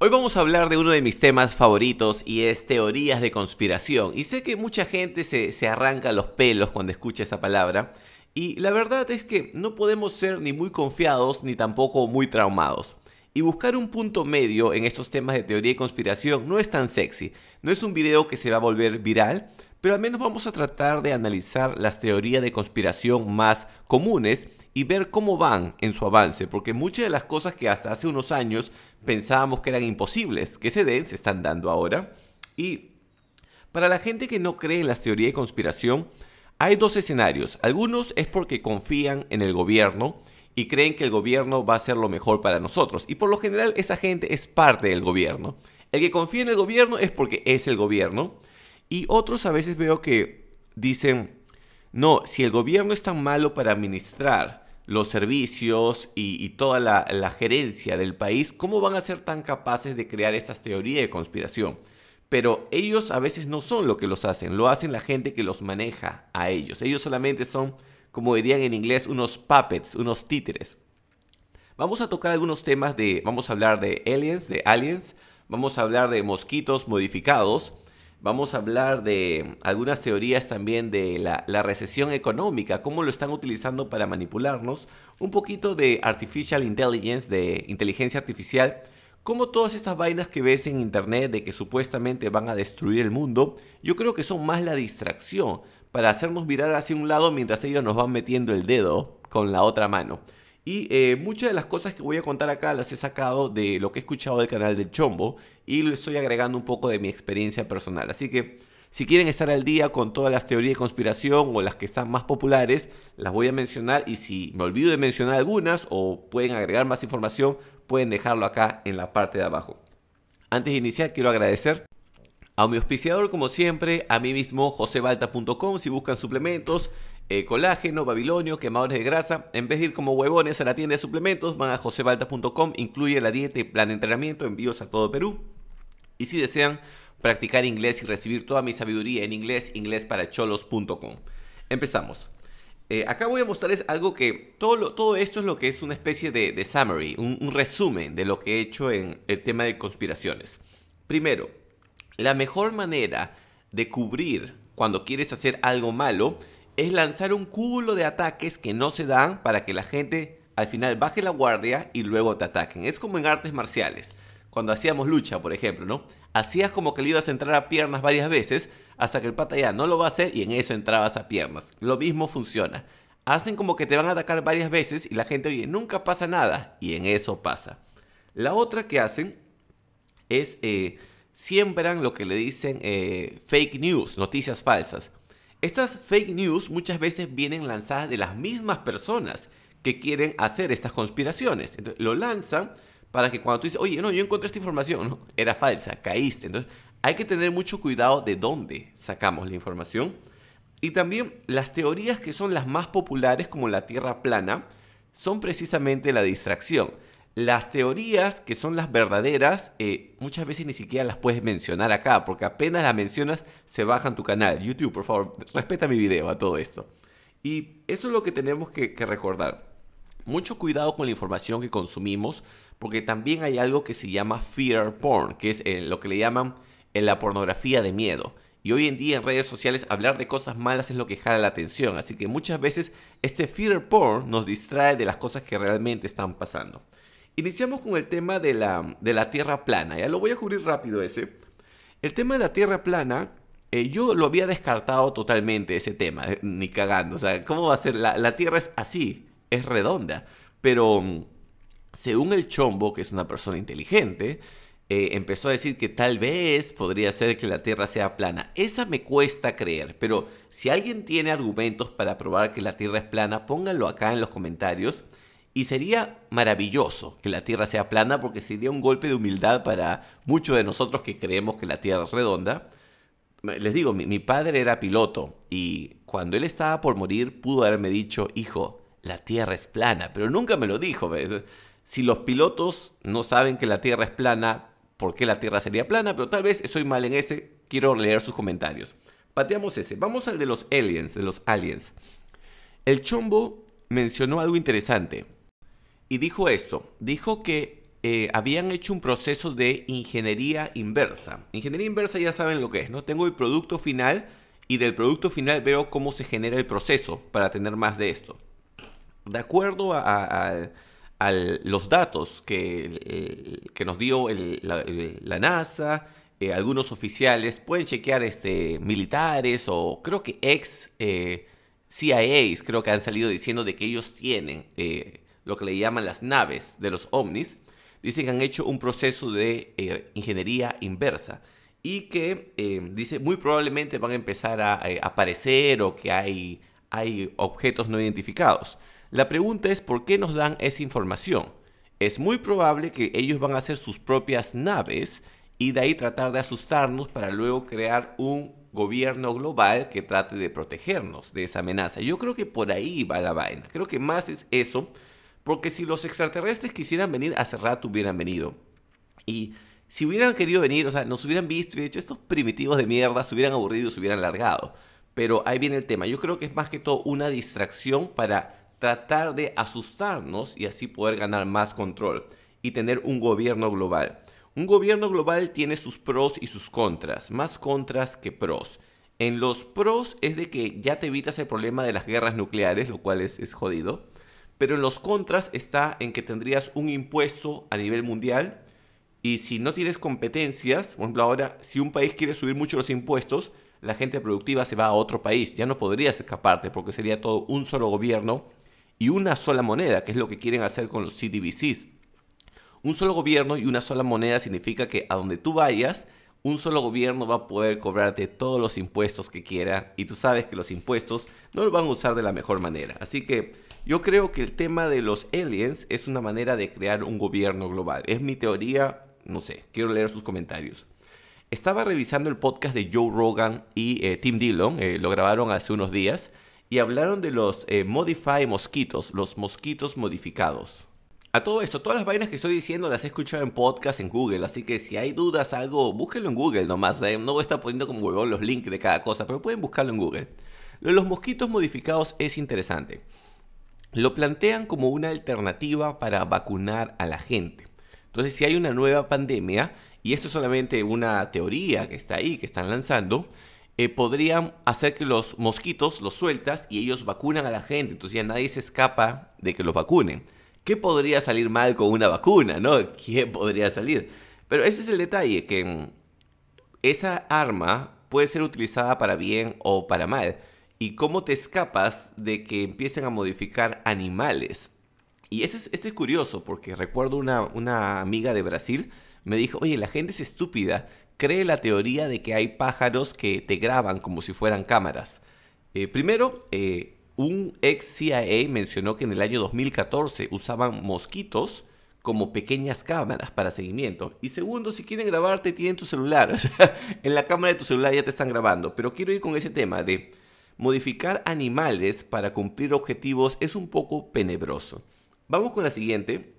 Hoy vamos a hablar de uno de mis temas favoritos y es teorías de conspiración. Y sé que mucha gente se, arranca los pelos cuando escucha esa palabra. Y la verdad es que no podemos ser ni muy confiados ni tampoco muy traumados. Y buscar un punto medio en estos temas de teoría y conspiración no es tan sexy. No es un video que se va a volver viral, pero al menos vamos a tratar de analizar las teorías de conspiración más comunes y ver cómo van en su avance, porque muchas de las cosas que hasta hace unos años pensábamos que eran imposibles que se den, se están dando ahora. Y para la gente que no cree en las teorías de conspiración, hay dos escenarios. Algunos es porque confían en el gobierno y creen que el gobierno va a ser lo mejor para nosotros. Y por lo general esa gente es parte del gobierno. El que confía en el gobierno es porque es el gobierno. Y otros a veces veo que dicen, no, si el gobierno es tan malo para administrar los servicios y, toda la, gerencia del país, ¿cómo van a ser tan capaces de crear estas teorías de conspiración? Pero ellos a veces no son lo que los hacen, lo hacen la gente que los maneja a ellos. Ellos solamente son, como dirían en inglés, unos puppets, unos títeres. Vamos a tocar algunos temas de, vamos a hablar de aliens, de aliens, vamos a hablar de mosquitos modificados, Vamos a hablar de algunas teorías también de la, recesión económica, cómo lo están utilizando para manipularnos, un poquito de artificial intelligence, de inteligencia artificial, cómo todas estas vainas que ves en internet de que supuestamente van a destruir el mundo, yo creo que son más la distracción para hacernos mirar hacia un lado mientras ellos nos van metiendo el dedo con la otra mano. Y eh, muchas de las cosas que voy a contar acá las he sacado de lo que he escuchado del canal del Chombo y le estoy agregando un poco de mi experiencia personal. Así que si quieren estar al día con todas las teorías de conspiración o las que están más populares, las voy a mencionar y si me olvido de mencionar algunas o pueden agregar más información, pueden dejarlo acá en la parte de abajo. Antes de iniciar, quiero agradecer a mi auspiciador, como siempre, a mí mismo, josebalta.com, si buscan suplementos, eh, colágeno, babilonio, quemadores de grasa. En vez de ir como huevones a la tienda de suplementos, van a josebalta.com incluye la dieta y plan de entrenamiento, envíos a todo Perú. Y si desean practicar inglés y recibir toda mi sabiduría en inglés, inglesparacholos.com. Empezamos. Eh, acá voy a mostrarles algo que todo, todo esto es lo que es una especie de, summary, un, resumen de lo que he hecho en el tema de conspiraciones. Primero, la mejor manera de cubrir cuando quieres hacer algo malo es lanzar un cúmulo de ataques que no se dan para que la gente al final baje la guardia y luego te ataquen. Es como en artes marciales. Cuando hacíamos lucha, por ejemplo, ¿no? Hacías como que le ibas a entrar a piernas varias veces hasta que el pata ya no lo va a hacer y en eso entrabas a piernas. Lo mismo funciona. Hacen como que te van a atacar varias veces y la gente, oye, nunca pasa nada. Y en eso pasa. La otra que hacen es eh, siembran lo que le dicen eh, fake news, noticias falsas. Estas fake news muchas veces vienen lanzadas de las mismas personas que quieren hacer estas conspiraciones. Entonces, lo lanzan para que cuando tú dices, oye, no, yo encontré esta información, era falsa, caíste. Entonces, hay que tener mucho cuidado de dónde sacamos la información. Y también las teorías que son las más populares, como la Tierra plana, son precisamente la distracción las teorías que son las verdaderas, eh, muchas veces ni siquiera las puedes mencionar acá, porque apenas las mencionas se bajan tu canal. YouTube, por favor, respeta mi video a todo esto. Y eso es lo que tenemos que, recordar. Mucho cuidado con la información que consumimos, porque también hay algo que se llama fear porn, que es eh, lo que le llaman en eh, la pornografía de miedo. Y hoy en día en redes sociales hablar de cosas malas es lo que jala la atención, así que muchas veces este fear porn nos distrae de las cosas que realmente están pasando. Iniciamos con el tema de la, de la Tierra plana, ya lo voy a cubrir rápido ese. El tema de la Tierra plana, eh, yo lo había descartado totalmente ese tema, eh, ni cagando. O sea, ¿cómo va a ser? La, Tierra es así, es redonda. Pero mm, según el Chombo, que es una persona inteligente, eh, empezó a decir que tal vez podría ser que la Tierra sea plana. Esa me cuesta creer, pero si alguien tiene argumentos para probar que la Tierra es plana, pónganlo acá en los comentarios. Y sería maravilloso que la Tierra sea plana porque sería un golpe de humildad para muchos de nosotros que creemos que la Tierra es redonda. Les digo, mi, padre era piloto y cuando él estaba por morir pudo haberme dicho, hijo, la Tierra es plana, pero nunca me lo dijo. ¿ves? Si los pilotos no saben que la Tierra es plana, ¿por qué la Tierra sería plana? Pero tal vez soy mal en ese, quiero leer sus comentarios. Pateamos ese, vamos al de los aliens, de los aliens. El chombo mencionó algo interesante y dijo esto, dijo que eh, habían hecho un proceso de ingeniería inversa. Ingeniería inversa ya saben lo que es, ¿no? Tengo el producto final y del producto final veo cómo se genera el proceso para tener más de esto. De acuerdo a, los datos que, eh, que nos dio eh, la, NASA, algunos oficiales, pueden chequear este, militares o creo que ex CIAs, creo que han salido diciendo de que ellos tienen lo que le llaman las naves de los ovnis, dicen que han hecho un proceso de eh, ingeniería inversa y que eh, dice muy probablemente van a empezar a, eh, aparecer o que hay, hay objetos no identificados. La pregunta es por qué nos dan esa información. Es muy probable que ellos van a hacer sus propias naves y de ahí tratar de asustarnos para luego crear un gobierno global que trate de protegernos de esa amenaza. Yo creo que por ahí va la vaina. Creo que más es eso porque si los extraterrestres quisieran venir, hace rato hubieran venido. Y si hubieran querido venir, o sea, nos hubieran visto y hecho estos primitivos de mierda se hubieran aburrido y se hubieran largado. Pero ahí viene el tema. Yo creo que es más que todo una distracción para tratar de asustarnos y así poder ganar más control y tener un gobierno global. Un gobierno global tiene sus pros y sus contras, más contras que pros. En los pros es de que ya te evitas el problema de las guerras nucleares, lo cual es, es jodido. Pero en los contras está en que tendrías un impuesto a nivel mundial y si no tienes competencias, por ejemplo ahora, si un país quiere subir mucho los impuestos, la gente productiva se va a otro país, ya no podrías escaparte porque sería todo un solo gobierno y una sola moneda, que es lo que quieren hacer con los CDBCs. Un solo gobierno y una sola moneda significa que a donde tú vayas, un solo gobierno va a poder cobrarte todos los impuestos que quiera y tú sabes que los impuestos no lo van a usar de la mejor manera. Así que yo creo que el tema de los aliens es una manera de crear un gobierno global. Es mi teoría, no sé, quiero leer sus comentarios. Estaba revisando el podcast de Joe Rogan y eh, Tim Dillon, eh, lo grabaron hace unos días, y hablaron de los eh, Modify Mosquitos, los mosquitos modificados. A todo esto, todas las vainas que estoy diciendo las he escuchado en podcast en Google, así que si hay dudas, algo, búsquenlo en Google nomás. No voy a estar poniendo como huevón los links de cada cosa, pero pueden buscarlo en Google. Lo de los mosquitos modificados es interesante lo plantean como una alternativa para vacunar a la gente. Entonces, si hay una nueva pandemia, y esto es solamente una teoría que está ahí, que están lanzando, eh, podrían hacer que los mosquitos los sueltas y ellos vacunan a la gente. Entonces ya nadie se escapa de que los vacunen. ¿Qué podría salir mal con una vacuna? ¿No? ¿Qué podría salir? Pero ese es el detalle, que mm, esa arma puede ser utilizada para bien o para mal y cómo te escapas de que empiecen a modificar animales. Y este es, este curioso porque recuerdo una, amiga de Brasil me dijo, oye, la gente es estúpida, cree la teoría de que hay pájaros que te graban como si fueran cámaras. Eh, primero, eh, un ex CIA mencionó que en el año 2014 usaban mosquitos como pequeñas cámaras para seguimiento. Y segundo, si quieren grabarte, tienen tu celular. en la cámara de tu celular ya te están grabando. Pero quiero ir con ese tema de modificar animales para cumplir objetivos es un poco penebroso. Vamos con la siguiente,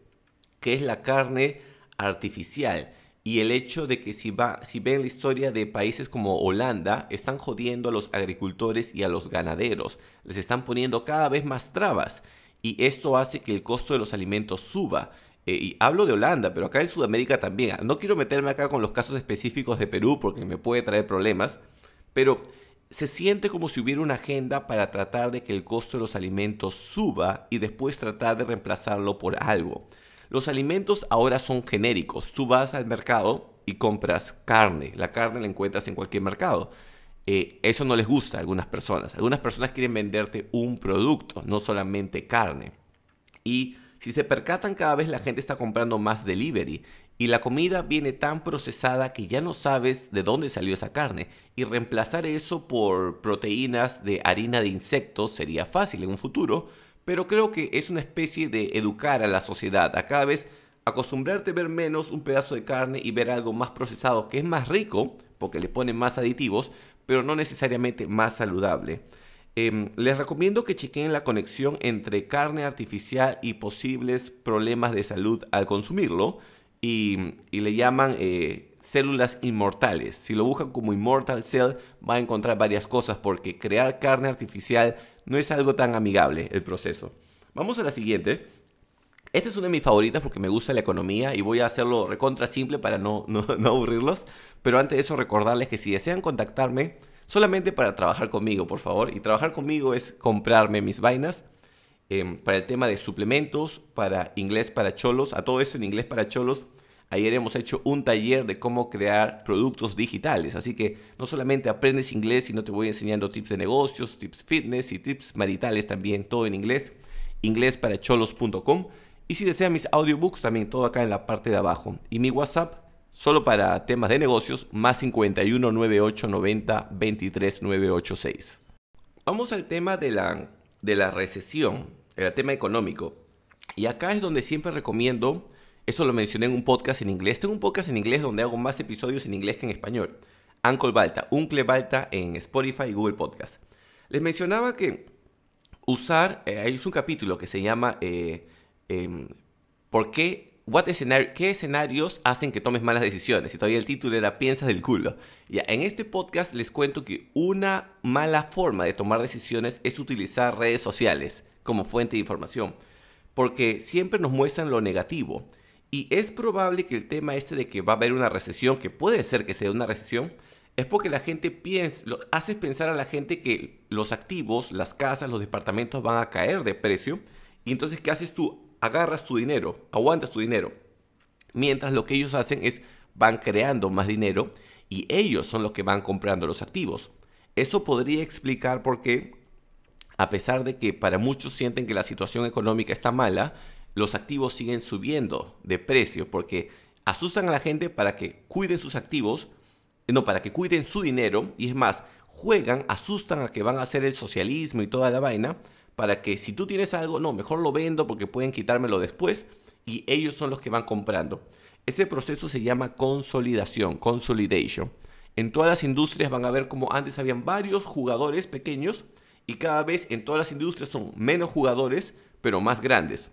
que es la carne artificial y el hecho de que si, va, si ven la historia de países como Holanda, están jodiendo a los agricultores y a los ganaderos, les están poniendo cada vez más trabas y esto hace que el costo de los alimentos suba. Eh, y hablo de Holanda, pero acá en Sudamérica también. No quiero meterme acá con los casos específicos de Perú porque me puede traer problemas, pero se siente como si hubiera una agenda para tratar de que el costo de los alimentos suba y después tratar de reemplazarlo por algo. Los alimentos ahora son genéricos. Tú vas al mercado y compras carne. La carne la encuentras en cualquier mercado. Eh, eso no les gusta a algunas personas. Algunas personas quieren venderte un producto, no solamente carne. Y si se percatan cada vez la gente está comprando más delivery y la comida viene tan procesada que ya no sabes de dónde salió esa carne y reemplazar eso por proteínas de harina de insectos sería fácil en un futuro, pero creo que es una especie de educar a la sociedad a cada vez acostumbrarte a ver menos un pedazo de carne y ver algo más procesado que es más rico porque le ponen más aditivos, pero no necesariamente más saludable. Em, les recomiendo que chequen la conexión entre carne artificial y posibles problemas de salud al consumirlo y, le llaman eh, células inmortales. Si lo buscan como Immortal Cell va a encontrar varias cosas porque crear carne artificial no es algo tan amigable el proceso. Vamos a la siguiente. Esta es una de mis favoritas porque me gusta la economía y voy a hacerlo recontra simple para no, no aburrirlos. Pero antes de eso recordarles que si desean contactarme solamente para trabajar conmigo, por favor. Y trabajar conmigo es comprarme mis vainas em, para el tema de suplementos, para inglés para cholos, a todo eso en inglés para cholos. Ayer hemos hecho un taller de cómo crear productos digitales, así que no solamente aprendes inglés, sino te voy enseñando tips de negocios, tips fitness y tips maritales también, todo en inglés, Inglésparacholos.com Y si desea mis audiobooks, también todo acá en la parte de abajo. Y mi WhatsApp Solo para temas de negocios, más 51 98 Vamos al tema de la, de la recesión, el tema económico. Y acá es donde siempre recomiendo, eso lo mencioné en un podcast en inglés, tengo un podcast en inglés donde hago más episodios en inglés que en español. Uncle Balta, Uncle Balta en Spotify y Google Podcast. Les mencionaba que usar, eh, hay un capítulo que se llama eh, em, ¿Por qué ¿qué escenarios hacen que tomes malas decisiones? Y todavía el título era Piensas del culo. Ya, en este podcast les cuento que una mala forma de tomar decisiones es utilizar redes sociales como fuente de información, porque siempre nos muestran lo negativo. Y es probable que el tema este de que va a haber una recesión, que puede ser que sea una recesión, es porque la gente piensa, lo, haces pensar a la gente que los activos, las casas, los departamentos van a caer de precio. Y entonces, ¿qué haces tú? agarras tu dinero, aguantas tu dinero. Mientras lo que ellos hacen es van creando más dinero y ellos son los que van comprando los activos. Eso podría explicar por qué, a pesar de que para muchos sienten que la situación económica está mala, los activos siguen subiendo de precio porque asustan a la gente para que cuiden sus activos, eh, no, para que cuiden su dinero y es más, juegan, asustan a que van a hacer el socialismo y toda la vaina para que si tú tienes algo, no, mejor lo vendo porque pueden quitármelo después y ellos son los que van comprando. Ese proceso se llama consolidación, consolidation. En todas las industrias van a ver como antes habían varios jugadores pequeños y cada vez en todas las industrias son menos jugadores, pero más grandes.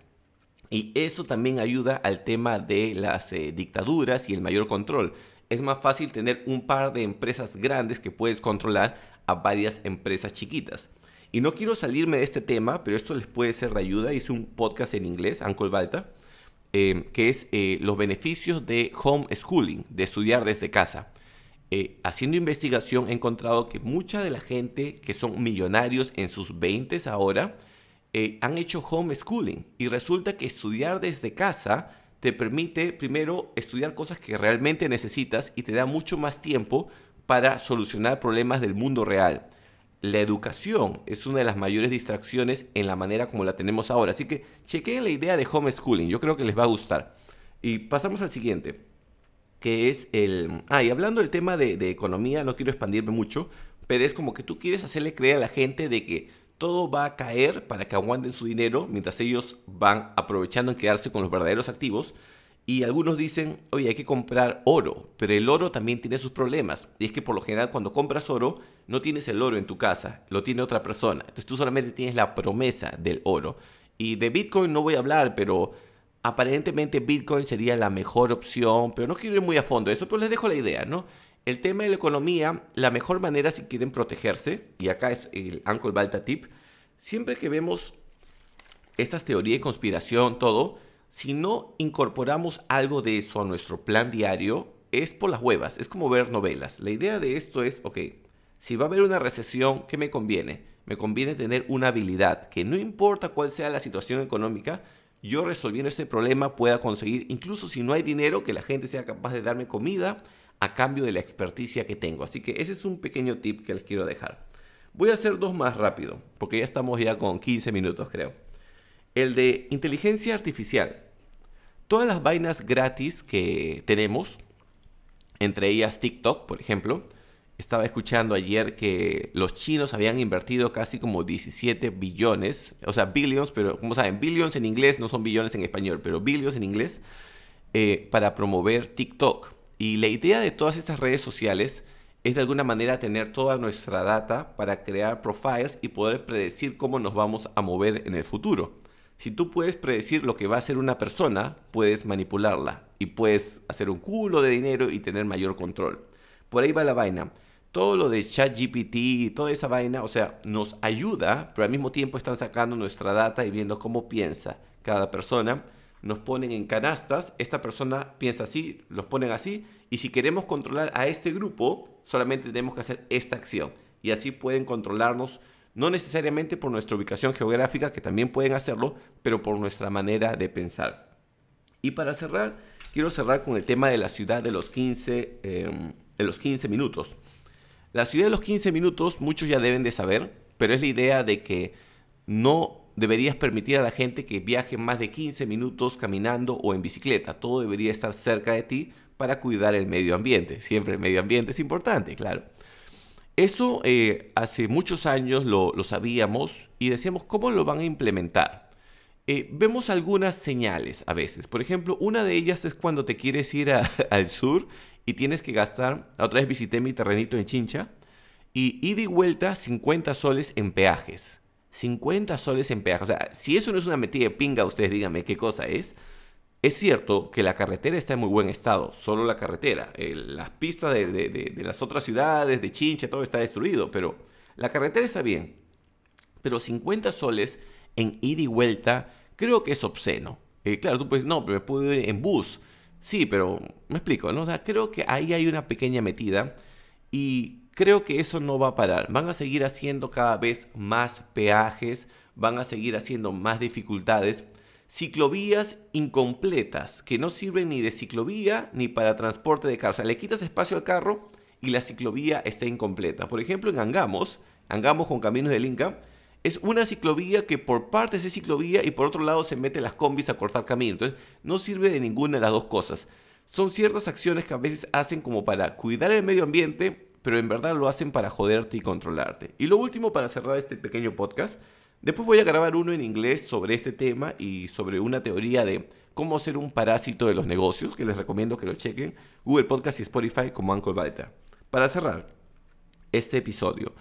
Y eso también ayuda al tema de las eh, dictaduras y el mayor control. Es más fácil tener un par de empresas grandes que puedes controlar a varias empresas chiquitas. Y no quiero salirme de este tema, pero esto les puede ser de ayuda. Hice un podcast en inglés, Uncle Balta, eh, que es eh, los beneficios de homeschooling, de estudiar desde casa. Eh, haciendo investigación he encontrado que mucha de la gente que son millonarios en sus 20 ahora han hecho homeschooling y resulta que estudiar desde casa te permite primero estudiar cosas que realmente necesitas y te da mucho más tiempo para solucionar problemas del mundo real la educación es una de las mayores distracciones en la manera como la tenemos ahora. Así que chequeen la idea de homeschooling, yo creo que les va a gustar. Y pasamos al siguiente, que es el... Ah, y hablando del tema de, economía, no quiero expandirme mucho, pero es como que tú quieres hacerle creer a la gente de que todo va a caer para que aguanten su dinero mientras ellos van aprovechando en quedarse con los verdaderos activos. Y algunos dicen, oye, hay que comprar oro, pero el oro también tiene sus problemas. Y es que por lo general cuando compras oro, no tienes el oro en tu casa, lo tiene otra persona. Entonces tú solamente tienes la promesa del oro. Y de Bitcoin no voy a hablar, pero aparentemente Bitcoin sería la mejor opción. Pero no quiero ir muy a fondo eso, pero les dejo la idea, ¿no? El tema de la economía, la mejor manera si quieren protegerse, y acá es el Uncle Balta Tip, siempre que vemos estas teorías de conspiración, todo, si no incorporamos algo de eso a nuestro plan diario, es por las huevas, es como ver novelas. La idea de esto es, ok, si va a haber una recesión, ¿qué me conviene? Me conviene tener una habilidad que no importa cuál sea la situación económica, yo resolviendo este problema pueda conseguir, incluso si no hay dinero, que la gente sea capaz de darme comida a cambio de la experticia que tengo. Así que ese es un pequeño tip que les quiero dejar. Voy a hacer dos más rápido, porque ya estamos ya con 15 minutos creo el de inteligencia artificial. Todas las vainas gratis que tenemos, entre ellas TikTok, por ejemplo, estaba escuchando ayer que los chinos habían invertido casi como 17 billones, o sea, billions, pero como saben, billions en inglés no son billones en español, pero billions en inglés, eh, para promover TikTok. Y la idea de todas estas redes sociales es de alguna manera tener toda nuestra data para crear profiles y poder predecir cómo nos vamos a mover en el futuro. Si tú puedes predecir lo que va a hacer una persona, puedes manipularla y puedes hacer un culo de dinero y tener mayor control. Por ahí va la vaina. Todo lo de ChatGPT y toda esa vaina, o sea, nos ayuda, pero al mismo tiempo están sacando nuestra data y viendo cómo piensa cada persona. Nos ponen en canastas, esta persona piensa así, los ponen así, y si queremos controlar a este grupo, solamente tenemos que hacer esta acción. Y así pueden controlarnos no necesariamente por nuestra ubicación geográfica, que también pueden hacerlo, pero por nuestra manera de pensar. Y para cerrar, quiero cerrar con el tema de la ciudad de los 15, em, de los 15 minutos. La ciudad de los 15 minutos muchos ya deben de saber, pero es la idea de que no deberías permitir a la gente que viaje más de 15 minutos caminando o en bicicleta. Todo debería estar cerca de ti para cuidar el medio ambiente. Siempre el medio ambiente es importante, claro. Eso eh, hace muchos años lo, sabíamos y decíamos cómo lo van a implementar. Eh, vemos algunas señales a veces. Por ejemplo, una de ellas es cuando te quieres ir al sur y tienes que gastar. La otra vez visité mi terrenito en Chincha y di vuelta 50 soles en peajes. 50 soles en peajes. O sea, si eso no es una metida de pinga, ustedes díganme qué cosa es. Es cierto que la carretera está en muy buen estado, solo la carretera. las pistas de, las otras ciudades, de Chincha, todo está destruido, pero la carretera está bien. Pero 50 soles en ida y vuelta creo que es obsceno. Eh, claro, tú puedes, no, pero me puedo ir en bus. Sí, pero me explico, ¿no? creo que ahí hay una pequeña metida y creo que eso no va a parar. Van a seguir haciendo cada vez más peajes, van a seguir haciendo más dificultades ciclovías incompletas que no sirven ni de ciclovía ni para transporte de casa. O sea, le quitas espacio al carro y la ciclovía está incompleta. Por ejemplo, en Angamos, Angamos con Caminos del Inca, es una ciclovía que por parte es ciclovía y por otro lado se mete las combis a cortar camino. Entonces, no sirve de ninguna de las dos cosas. Son ciertas acciones que a veces hacen como para cuidar el medio ambiente, pero en verdad lo hacen para joderte y controlarte. Y lo último para cerrar este pequeño podcast Después voy a grabar uno en inglés sobre este tema y sobre una teoría de cómo ser un parásito de los negocios, que les recomiendo que lo chequen, Google Podcast y Spotify como Anchor Beta. Para cerrar este episodio,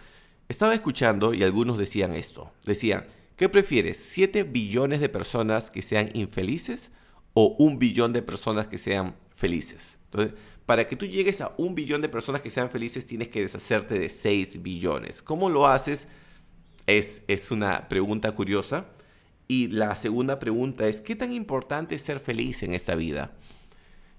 estaba escuchando y algunos decían esto. Decían, ¿qué prefieres? ¿7 billones de personas que sean infelices o un billón de personas que sean felices? Entonces, para que tú llegues a un billón de personas que sean felices, tienes que deshacerte de 6 billones. ¿Cómo lo haces? Es, una pregunta curiosa. Y la segunda pregunta es, ¿qué tan importante es ser feliz en esta vida?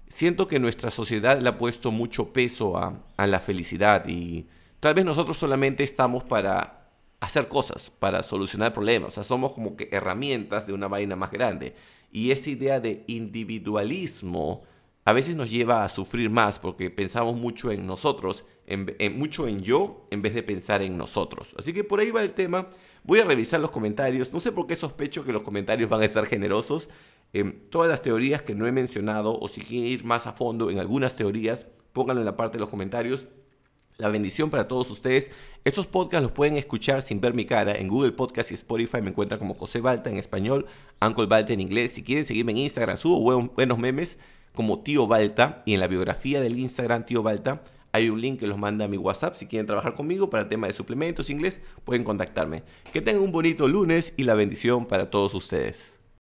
Siento que nuestra sociedad le ha puesto mucho peso a, a la felicidad y tal vez nosotros solamente estamos para hacer cosas, para solucionar problemas. O sea, somos como que herramientas de una vaina más grande. Y esa idea de individualismo a veces nos lleva a sufrir más porque pensamos mucho en nosotros, en, mucho en yo, en vez de pensar en nosotros. Así que por ahí va el tema. Voy a revisar los comentarios. No sé por qué sospecho que los comentarios van a estar generosos. Eh, todas las teorías que no he mencionado o si quieren ir más a fondo en algunas teorías, pónganlo en la parte de los comentarios. La bendición para todos ustedes. Estos podcasts los pueden escuchar sin ver mi cara en Google Podcast y Spotify. Me encuentran como José Balta en español, Uncle Balta en inglés. Si quieren seguirme en Instagram, subo buenos memes como Tío Balta y en la biografía del Instagram Tío Balta hay un link que los manda a mi WhatsApp si quieren trabajar conmigo para el tema de suplementos inglés, pueden contactarme. Que tengan un bonito lunes y la bendición para todos ustedes.